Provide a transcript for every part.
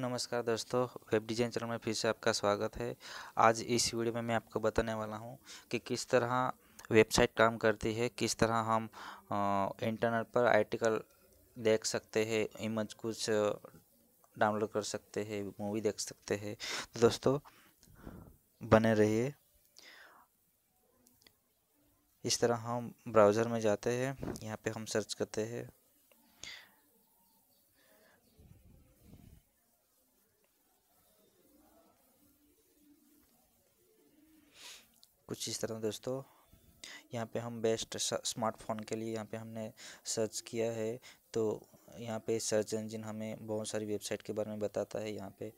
नमस्कार दोस्तों web design channel में फिर से आपका स्वागत है आज इस वीडियो में मैं आपको बताने वाला हूं कि किस तरह वेबसाइट काम करती है किस तरह हम इंटरनेट पर आर्टिकल देख सकते हैं इमेज कुछ डाउनलोड कर सकते हैं मूवी देख सकते हैं तो दोस्तों बने रहिए इस तरह हम ब्राउज़र में जाते हैं यहाँ पर हम सर्च करते हैं कुछ इस तरह दोस्तों यहाँ पे हम बेस्ट स्मार्टफोन के लिए यहाँ पे हमने सर्च किया है तो यहाँ पे सर्च इंजन हमें बहुत सारी वेबसाइट के बारे में बताता है यहाँ पे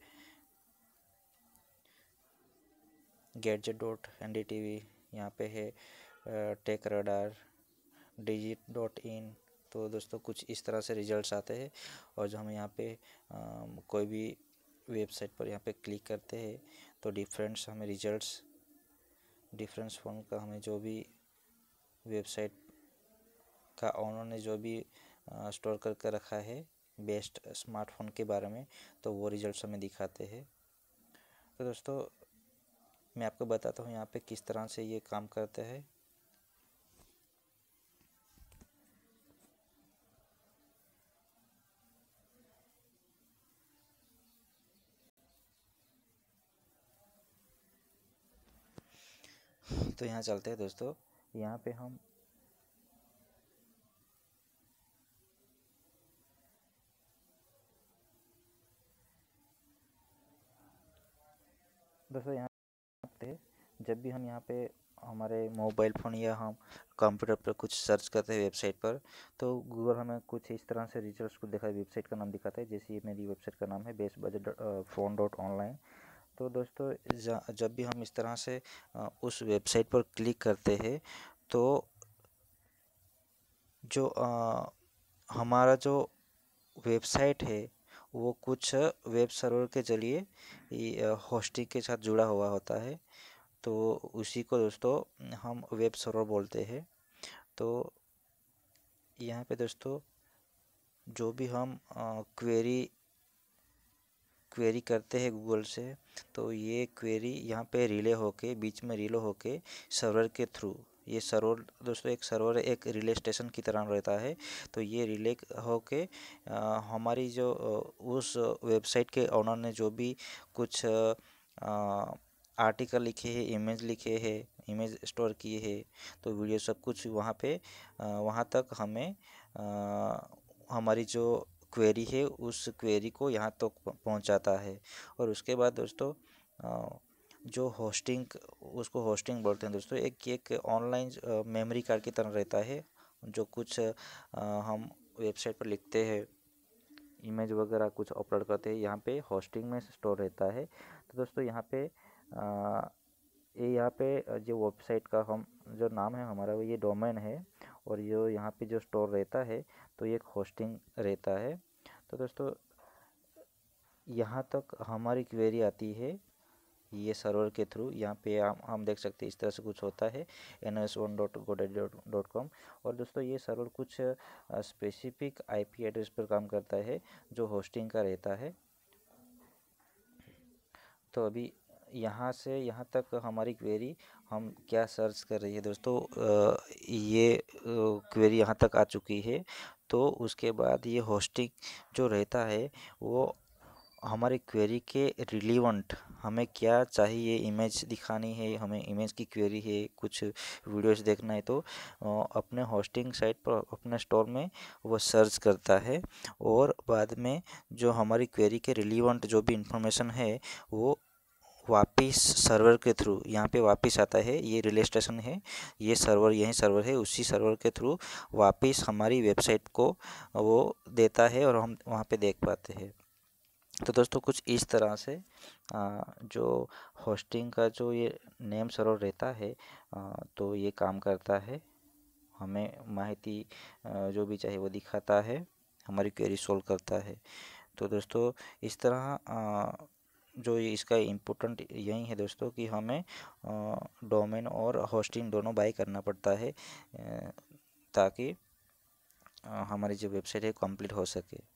gadget dot N D T V यहाँ पे है tech radar digit dot in तो दोस्तों कुछ इस तरह से रिजल्ट्स आते हैं और जो हम यहाँ पे आ, कोई भी वेबसाइट पर यहाँ पे क्लिक करते हैं तो डिफरेंट्स हमें रिजल्ट्स डिफरेंस फोन का हमें जो भी वेबसाइट का ऑनर ने जो भी स्टोर करके रखा है बेस्ट स्मार्टफोन के बारे में तो वो रिजल्ट्स हमें दिखाते हैं तो दोस्तों मैं आपको बताता हूँ यहाँ पे किस तरह से ये काम करता है तो यहाँ चलते हैं दोस्तों यहाँ पे हम दोस्तों यहाँ पे जब भी हम यहाँ पे हमारे मोबाइल फ़ोन या हम कंप्यूटर पर कुछ सर्च करते हैं वेबसाइट पर तो गूगल हमें कुछ इस तरह से रिजल्ट्स को दिखाई वेबसाइट का नाम दिखाता है जैसे मेरी वेबसाइट का नाम है best budget phone dot online तो दोस्तों जब भी हम इस तरह से उस वेबसाइट पर क्लिक करते हैं तो जो आ, हमारा जो वेबसाइट है वो कुछ वेब सर्वर के जरिए होस्टिंग के साथ जुड़ा हुआ होता है तो उसी को दोस्तों हम वेब सर्वर बोलते हैं तो यहाँ पे दोस्तों जो भी हम क्वेरी क्वेरी करते हैं गूगल से तो ये क्वेरी यहाँ पे रिले होके बीच में रिले होके सर्वर के थ्रू ये सर्वर दोस्तों एक सर्वर एक रिले स्टेशन की तरह रहता है तो ये रिले होके हमारी जो उस वेबसाइट के ऑनर ने जो भी कुछ आ, आर्टिकल लिखे हैं इमेज लिखे हैं इमेज स्टोर किए हैं तो वीडियो सब कुछ वहाँ पे वहाँ तक हमें आ, हमारी जो क्वेरी है उस क्वेरी को यहाँ तक तो पहुँचाता है और उसके बाद दोस्तों जो होस्टिंग उसको होस्टिंग बोलते हैं दोस्तों एक एक ऑनलाइन मेमोरी कार्ड की तरह रहता है जो कुछ हम वेबसाइट पर लिखते हैं इमेज वगैरह कुछ अपलोड करते हैं यहाँ पे होस्टिंग में स्टोर रहता है तो दोस्तों यहाँ पे ये यह यहाँ पे जो वेबसाइट का हम जो नाम है हमारा वो ये डोमेन है और ये यहाँ पे जो स्टोर रहता है तो ये एक होस्टिंग रहता है तो दोस्तों यहाँ तक हमारी क्वेरी आती है ये सर्वर के थ्रू यहाँ पे हम हम देख सकते हैं इस तरह से कुछ होता है एन एस वन डॉट गोडेड डॉट कॉम और दोस्तों ये सर्वर कुछ स्पेसिफिक आईपी एड्रेस पर काम करता है जो होस्टिंग का रहता है तो अभी यहाँ से यहाँ तक हमारी क्वेरी हम क्या सर्च कर रही है दोस्तों ये क्वेरी यहाँ तक आ चुकी है तो उसके बाद ये होस्टिंग जो रहता है वो हमारी क्वेरी के रिलीवेंट हमें क्या चाहिए इमेज दिखानी है हमें इमेज की क्वेरी है कुछ वीडियोस देखना है तो अपने होस्टिंग साइट पर अपने स्टोर में वो सर्च करता है और बाद में जो हमारी क्वेरी के रिलीवेंट जो भी इंफॉर्मेशन है वो वापिस सर्वर के थ्रू यहाँ पे वापिस आता है ये रिले स्टेशन है ये सर्वर यही सर्वर है उसी सर्वर के थ्रू वापिस हमारी वेबसाइट को वो देता है और हम वहाँ पे देख पाते हैं तो दोस्तों कुछ इस तरह से जो होस्टिंग का जो ये नेम सर्वर रहता है तो ये काम करता है हमें माहिती जो भी चाहिए वो दिखाता है हमारी क्वेरी सोल्व करता है तो दोस्तों इस तरह जो इसका इम्पोर्टेंट यही है दोस्तों कि हमें डोमेन और होस्टिंग दोनों बाई करना पड़ता है ताकि हमारी जो वेबसाइट है कंप्लीट हो सके